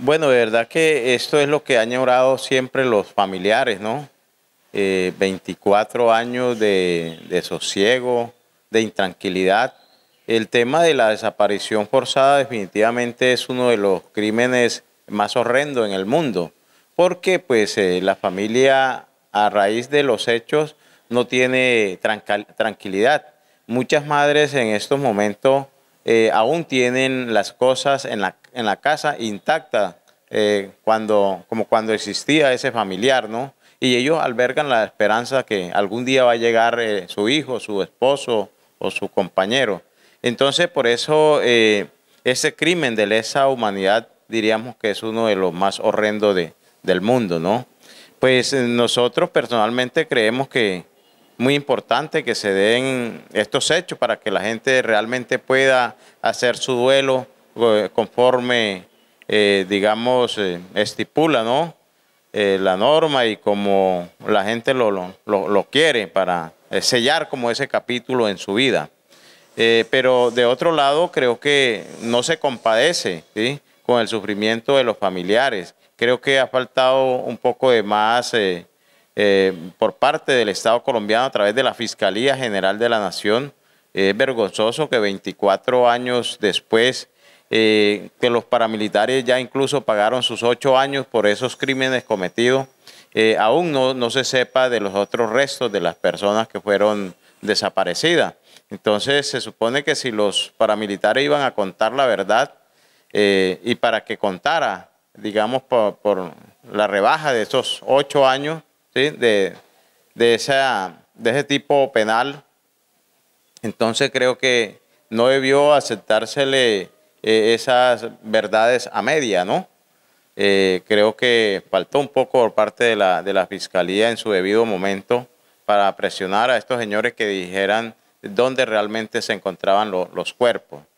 Bueno, de verdad que esto es lo que han llorado siempre los familiares, ¿no? 24 eh, años de, sosiego, de intranquilidad. El tema de la desaparición forzada definitivamente es uno de los crímenes más horrendos en el mundo, porque pues eh, la familia a raíz de los hechos no tiene tranquilidad. Muchas madres en estos momentos eh, aún tienen las cosas en la, en la casa intacta, eh, cuando, como cuando existía ese familiar, ¿no? Y ellos albergan la esperanza que algún día va a llegar eh, su hijo, su esposo o su compañero. Entonces, por eso ese crimen de lesa humanidad diríamos que es uno de los más horrendos de, del mundo, ¿no? Pues nosotros personalmente creemos que muy importante que se den estos hechos para que la gente realmente pueda hacer su duelo eh, conforme, eh, digamos, eh, estipula ¿no? la norma y como la gente lo, quiere para sellar como ese capítulo en su vida. pero de otro lado, creo que no se compadece ¿sí? con el sufrimiento de los familiares. Creo que ha faltado un poco de más eh, por parte del Estado colombiano a través de la Fiscalía General de la Nación. Es vergonzoso que 24 años después eh, que los paramilitares ya incluso pagaron sus ocho años por esos crímenes cometidos, eh, aún no, se sepa de los otros restos de las personas que fueron desaparecidas. Entonces se supone que si los paramilitares iban a contar la verdad y para que contara, digamos, por, por la rebaja de esos ocho años, de, de, de ese tipo penal. Entonces creo que no debió aceptársele eh, esas verdades a media, ¿no? Eh, creo que faltó un poco por parte de la, de la Fiscalía en su debido momento para presionar a estos señores que dijeran dónde realmente se encontraban los cuerpos.